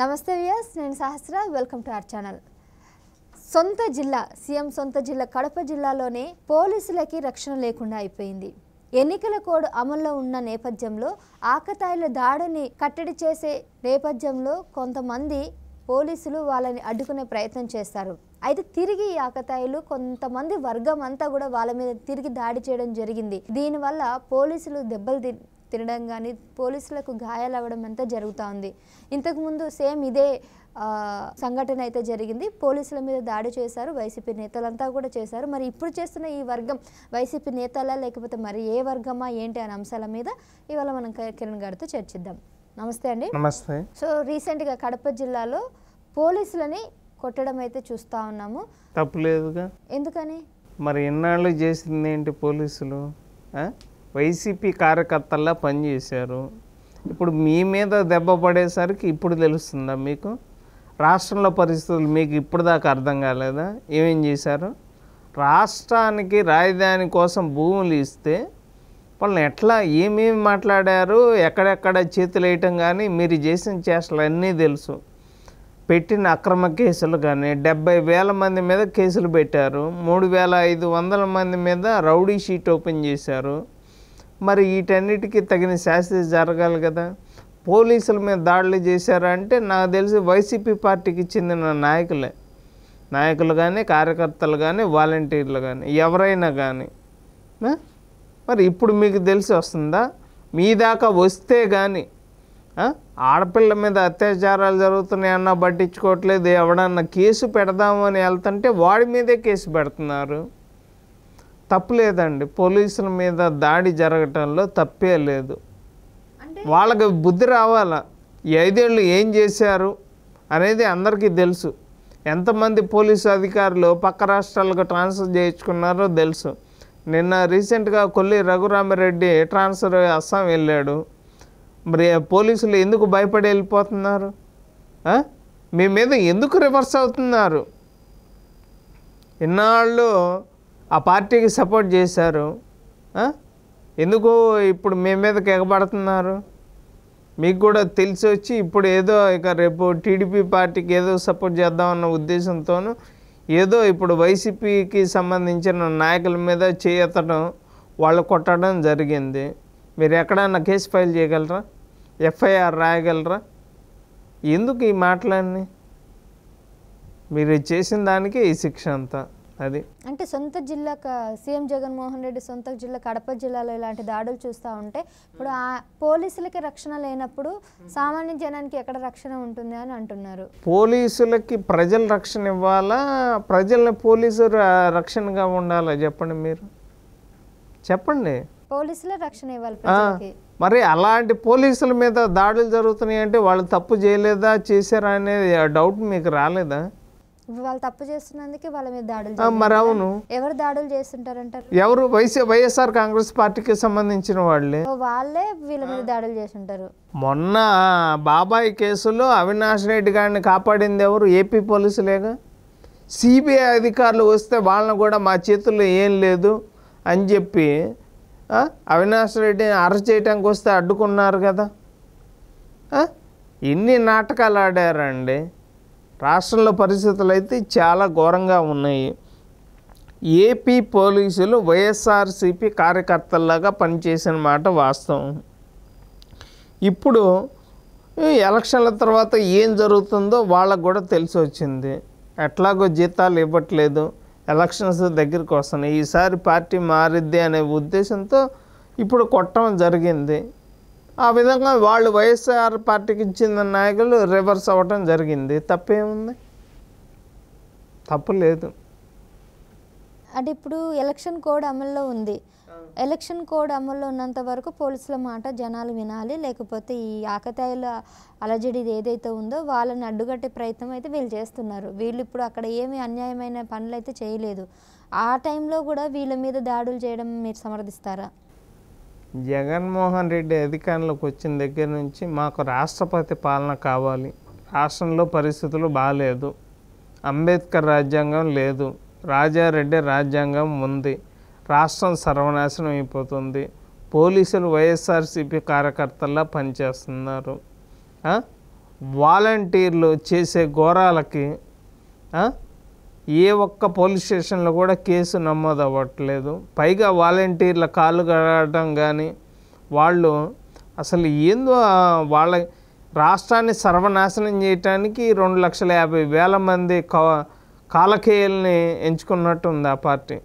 నమస్తే వియస్ నేను Sahasra welcome to our channel సొంత జిల్లా సీఎం సొంత జిల్లా కడప జిల్లాలోనే పోలీసులకి రక్షణ లేకుండా అయిపోయింది ఎన్నికల కోడ్ అమల్లో ఉన్న నేపథ్యంలో ఆకతాయిల దాడిని కట్టడి చేసే నేపథ్యంలో కొంతమంది పోలీసులు వాళ్ళని అడ్డుకునే ప్రయత్నం చేస్తారు అయితే తిరిగి ఈ ఆకతాయిలు కొంతమంది వర్గం అంతా కూడా వాళ్ళ మీద తిరిగి దాడి చేయడం జరిగింది దీనివల్ల పోలీసులు దెబ్బలు తినడం కానీ పోలీసులకు గాయాలవ్వడం అంతా జరుగుతూ ఉంది ఇంతకుముందు సేమ్ ఇదే సంఘటన అయితే జరిగింది పోలీసుల మీద దాడి చేశారు వైసీపీ నేతలంతా కూడా చేశారు మరి ఇప్పుడు చేస్తున్న ఈ వర్గం వైసీపీ నేతల లేకపోతే మరి ఏ వర్గమా ఏంటి అనే అంశాల మీద ఇవాళ మనం కిరణ్ గారితో చర్చిద్దాం నమస్తే అండి నమస్తే సో రీసెంట్గా కడప జిల్లాలో పోలీసులని కొట్టడం అయితే చూస్తూ ఉన్నాము తప్పులేదుగా ఎందుకని మరి ఎన్నాళ్ళు చేసింది ఏంటి పోలీసులు వైసీపీ కార్యకర్తల్లా పనిచేశారు ఇప్పుడు మీ మీద దెబ్బ పడేసరికి ఇప్పుడు తెలుస్తుందా మీకు రాష్ట్రంలో పరిస్థితులు మీకు ఇప్పుడు దాకా అర్థం కాలేదా ఏమేం చేశారు రాష్ట్రానికి రాజధాని కోసం భూములు ఇస్తే వాళ్ళని ఎట్లా ఏమేమి మాట్లాడారు ఎక్కడెక్కడ చేతులు వేయటం కానీ మీరు చేసిన చేష్టలు అన్నీ తెలుసు పెట్టిన అక్రమ కేసులు కానీ డెబ్బై వేల మంది మీద కేసులు పెట్టారు మూడు వేల ఐదు వందల మంది మీద రౌడీ షీట్ ఓపెన్ చేశారు మరి వీటన్నిటికి తగిన శాస్త్రి జరగాలి కదా పోలీసుల మీద దాడులు చేశారంటే నాకు తెలిసి వైసీపీ పార్టీకి చెందిన నాయకులే నాయకులు కానీ కార్యకర్తలు కానీ వాలంటీర్లు కానీ ఎవరైనా కానీ మరి ఇప్పుడు మీకు తెలిసి వస్తుందా మీ దాకా వస్తే కానీ ఆడపిల్ల మీద అత్యాచారాలు జరుగుతున్నాయి అన్నా పట్టించుకోవట్లేదు ఎవడన్నా కేసు పెడదామని వెళ్తుంటే వాడి మీదే కేసు పెడుతున్నారు తప్పులేదండి పోలీసుల మీద దాడి జరగటంలో తప్పే లేదు వాళ్ళకి బుద్ధి రావాల ఐదేళ్ళు ఏం చేశారు అనేది అందరికీ తెలుసు ఎంతమంది పోలీసు అధికారులు పక్క రాష్ట్రాలకు ట్రాన్స్ఫర్ చేయించుకున్నారో తెలుసు నిన్న రీసెంట్గా కొల్లి రఘురామరెడ్డి ట్రాన్స్ఫర్ అస్సాం వెళ్ళాడు మరి పోలీసులు ఎందుకు భయపడి వెళ్ళిపోతున్నారు మీ మీద ఎందుకు రివర్స్ అవుతున్నారు ఇన్నాళ్ళు ఆ పార్టీకి సపోర్ట్ చేశారు ఎందుకు ఇప్పుడు మీ మీదకి ఎగబడుతున్నారు మీకు కూడా తెలిసి వచ్చి ఇప్పుడు ఏదో ఇక రేపు టీడీపీ పార్టీకి ఏదో సపోర్ట్ చేద్దామన్న ఉద్దేశంతోనూ ఏదో ఇప్పుడు వైసీపీకి సంబంధించిన నాయకుల మీద చేయెత్తడం వాళ్ళు కొట్టడం జరిగింది మీరు ఎక్కడన్నా కేసు ఫైల్ చేయగలరా ఎఫ్ఐఆర్ రాయగలరా ఎందుకు ఈ మాటలన్నీ మీరు చేసిన దానికి ఈ శిక్ష అంతా అది అంటే సొంత జిల్లా సీఎం జగన్మోహన్ రెడ్డి సొంత జిల్లా కడప జిల్లాలో ఇలాంటి దాడులు చూస్తూ ఉంటే ఇప్పుడు ఆ పోలీసులకి రక్షణ లేనప్పుడు సామాన్య జనానికి ఎక్కడ రక్షణ ఉంటుంది అని అంటున్నారు పోలీసులకి ప్రజలు రక్షణ ఇవ్వాలా ప్రజల్ని పోలీసు రక్షణగా ఉండాలా చెప్పండి మీరు చెప్పండి పోలీసులే రక్షణ ఇవ్వాలి మరి అలాంటి పోలీసుల మీద దాడులు జరుగుతున్నాయి అంటే వాళ్ళు తప్పు చేయలేదా చేశారా అనేది డౌట్ మీకు రాలేదా వాళ్ళు తప్పు చేస్తున్నందుకే వాళ్ళ మీద దాడులు మరి అవును ఎవరు దాడులు అంటారు ఎవరు వైఎస్ఆర్ కాంగ్రెస్ పార్టీకి సంబంధించిన వాళ్ళే వాళ్ళే వీళ్ళ మీద దాడులు చేస్తుంటారు మొన్న బాబాయ్ కేసులో అవినాష్ రెడ్డి గారిని కాపాడింది ఎవరు ఏపీ పోలీసులేగా సిబిఐ అధికారులు వస్తే వాళ్ళని కూడా మా చేతుల్లో ఏం లేదు అని చెప్పి అవినాష్ రెడ్డిని అరెస్ట్ చేయడానికి వస్తే అడ్డుకున్నారు కదా ఎన్ని నాటకాలు ఆడారండి రాష్ట్రంలో పరిస్థితులు అయితే చాలా ఘోరంగా ఉన్నాయి ఏపీ పోలీసులు వైఎస్ఆర్సీపీ కార్యకర్తల్లాగా పనిచేసిన మాట వాస్తవం ఇప్పుడు ఎలక్షన్ల తర్వాత ఏం జరుగుతుందో వాళ్ళకు కూడా తెలిసి వచ్చింది ఎట్లాగో జీతాలు ఇవ్వట్లేదు ఎలక్షన్స్ దగ్గరికి వస్తున్నాయి ఈసారి పార్టీ మారిద్ది అనే ఉద్దేశంతో ఇప్పుడు కొట్టడం జరిగింది ఆ విధంగా వాళ్ళు వైఎస్ఆర్ పార్టీకి ఇచ్చిన నాయకులు రివర్స్ అవ్వటం జరిగింది తప్పేముంది తప్పు లేదు అంటే ఇప్పుడు ఎలక్షన్ కోడ్ అమల్లో ఉంది ఎలక్షన్ కోడ్ అమల్లో ఉన్నంత వరకు పోలీసుల మాట జనాలు వినాలి లేకపోతే ఈ ఆకతాయిల అలజడి ఏదైతే ఉందో వాళ్ళని అడ్డుగట్టే ప్రయత్నం అయితే వీళ్ళు చేస్తున్నారు వీళ్ళు ఇప్పుడు అక్కడ ఏమి అన్యాయమైన పనులు అయితే చేయలేదు ఆ టైంలో కూడా వీళ్ళ మీద దాడులు చేయడం మీరు సమర్థిస్తారా జగన్మోహన్ రెడ్డి అధికారంలోకి వచ్చిన దగ్గర నుంచి మాకు రాష్ట్రపతి పాలన కావాలి రాష్ట్రంలో పరిస్థితులు బాగాలేదు అంబేద్కర్ రాజ్యాంగం లేదు రాజారెడ్డి రాజ్యాంగం ఉంది రాష్ట్రం సర్వనాశనం అయిపోతుంది పోలీసులు వైఎస్ఆర్సీపీ కార్యకర్తల్లా పనిచేస్తున్నారు వాలంటీర్లు చేసే ఘోరాలకి ఏ ఒక్క పోలీస్ స్టేషన్లో కూడా కేసు నమోదు అవ్వట్లేదు పైగా వాలంటీర్ల కాళ్ళు కడగడం కానీ వాళ్ళు అసలు ఏందో వాళ్ళ రాష్ట్రాన్ని సర్వనాశనం చేయటానికి రెండు లక్షల యాభై వేల మంది కా కాలకేయుల్ని ఎంచుకున్నట్టుంది ఆ పార్టీ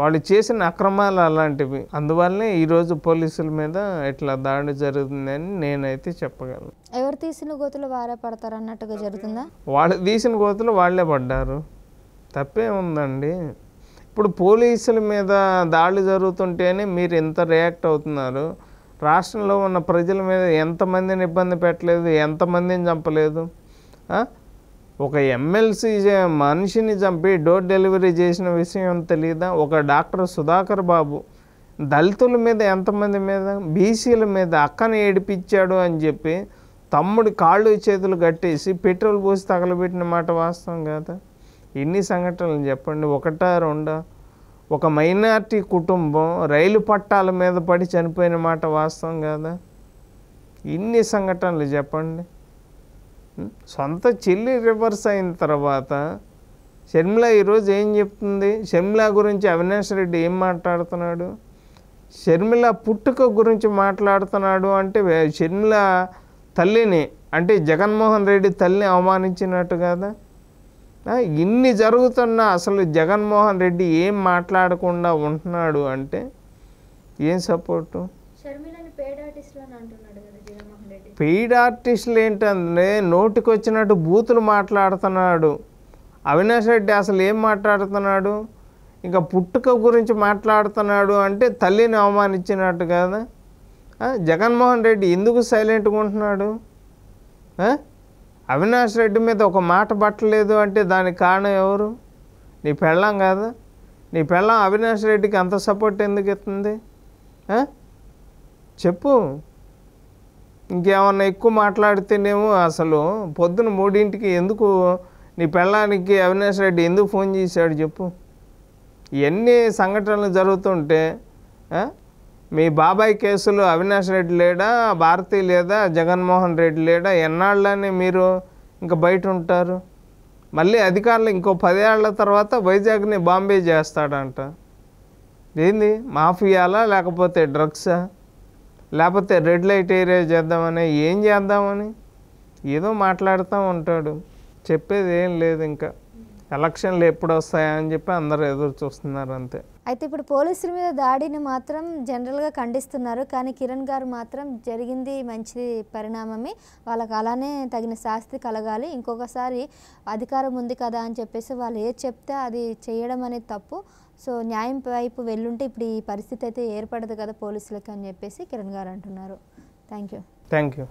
వాళ్ళు చేసిన అక్రమాలు అలాంటివి అందువల్లనే ఈరోజు పోలీసుల మీద ఇట్లా దాడి జరుగుతుందని నేనైతే చెప్పగలను ఎవరు తీసిన గోతులు వారే పడతారు అన్నట్టుగా జరుగుతుందా వాళ్ళు తీసిన గోతులు వాళ్ళే పడ్డారు తప్పే ఉందండి ఇప్పుడు పోలీసుల మీద దాడులు జరుగుతుంటేనే మీరు ఎంత రియాక్ట్ అవుతున్నారు రాష్ట్రంలో ఉన్న ప్రజల మీద ఎంతమందిని ఇబ్బంది పెట్టలేదు ఎంతమందిని చంపలేదు ఒక ఎమ్మెల్సీ మనిషిని చంపి డోర్ డెలివరీ చేసిన విషయం తెలియదా ఒక డాక్టర్ సుధాకర్ బాబు దళితుల మీద ఎంతమంది మీద బీసీల మీద అక్కని ఏడిపించాడు అని చెప్పి తమ్ముడు కాళ్ళు చేతులు కట్టేసి పెట్రోల్ పోసి తగలబెట్టిన మాట వాస్తవం కదా ఎన్ని సంఘటనలు చెప్పండి ఒకటా రెండా ఒక మైనార్టీ కుటుంబం రైలు పట్టాల మీద పడి చనిపోయిన మాట వాస్తవం కదా ఇన్ని సంఘటనలు చెప్పండి సొంత చెల్లి రివర్స్ అయిన తర్వాత షర్మిల ఈరోజు ఏం చెప్తుంది షర్మిల గురించి అవినాష్ రెడ్డి ఏం మాట్లాడుతున్నాడు షర్మిల పుట్టుక గురించి మాట్లాడుతున్నాడు అంటే షర్మిల తల్లిని అంటే జగన్మోహన్ రెడ్డి తల్లిని అవమానించినట్టు కదా ఇన్ని జరుగుతున్నా అసలు జగన్మోహన్ రెడ్డి ఏం మాట్లాడకుండా ఉంటున్నాడు అంటే ఏం సపోర్టు పెయిడ్ ఆర్టిస్టులు ఏంటంటే నోటికి వచ్చినట్టు బూతులు మాట్లాడుతున్నాడు అవినాష్ రెడ్డి అసలు ఏం మాట్లాడుతున్నాడు ఇంకా పుట్టుక గురించి మాట్లాడుతున్నాడు అంటే తల్లిని అవమానించినట్టు కదా జగన్మోహన్ రెడ్డి ఎందుకు సైలెంట్గా ఉంటున్నాడు అవినాష్ రెడ్డి మీద ఒక మాట పట్టలేదు అంటే దానికి కారణం ఎవరు నీ పెళ్ళాం కదా నీ పెళ్ళాం అవినాష్ రెడ్డికి అంత సపోర్ట్ ఎందుకు ఇస్తుంది చెప్పు ఇంకేమన్నా ఎక్కువ మాట్లాడితేనేమో అసలు పొద్దున మూడింటికి ఎందుకు నీ పెళ్ళానికి అవినాష్ రెడ్డి ఎందుకు ఫోన్ చేశాడు చెప్పు ఎన్ని సంఘటనలు జరుగుతుంటే మీ బాబాయ్ కేసులో అవినాష్ రెడ్డి లేడా భారతి లేదా జగన్మోహన్ రెడ్డి లేడా ఎన్నాళ్ళనే మీరు ఇంకా బయట ఉంటారు మళ్ళీ అధికారులు ఇంకో పదేళ్ల తర్వాత వైజాగ్ని బాంబే చేస్తాడంట ఏంది మాఫియాలా లేకపోతే డ్రగ్సా లేకపోతే రెడ్ లైట్ ఏరియా చేద్దామని ఏం చేద్దామని ఏదో మాట్లాడుతూ ఉంటాడు చెప్పేది ఏం లేదు ఇంకా ఎలక్షన్లు ఎప్పుడు వస్తాయా అని చెప్పి అందరూ ఎదురు చూస్తున్నారు అంతే అయితే ఇప్పుడు పోలీసుల మీద దాడిని మాత్రం జనరల్గా ఖండిస్తున్నారు కానీ కిరణ్ గారు మాత్రం జరిగింది మంచి పరిణామమే వాళ్ళకి అలానే తగిన శాస్తి కలగాలి ఇంకొకసారి అధికారం ఉంది కదా అని చెప్పేసి వాళ్ళు ఏది చెప్తే అది చేయడం అనేది తప్పు సో న్యాయం వైపు వెళ్ళుంటే ఇప్పుడు ఈ పరిస్థితి అయితే ఏర్పడదు కదా పోలీసులకి అని చెప్పేసి కిరణ్ గారు అంటున్నారు థ్యాంక్ యూ థ్యాంక్ యూ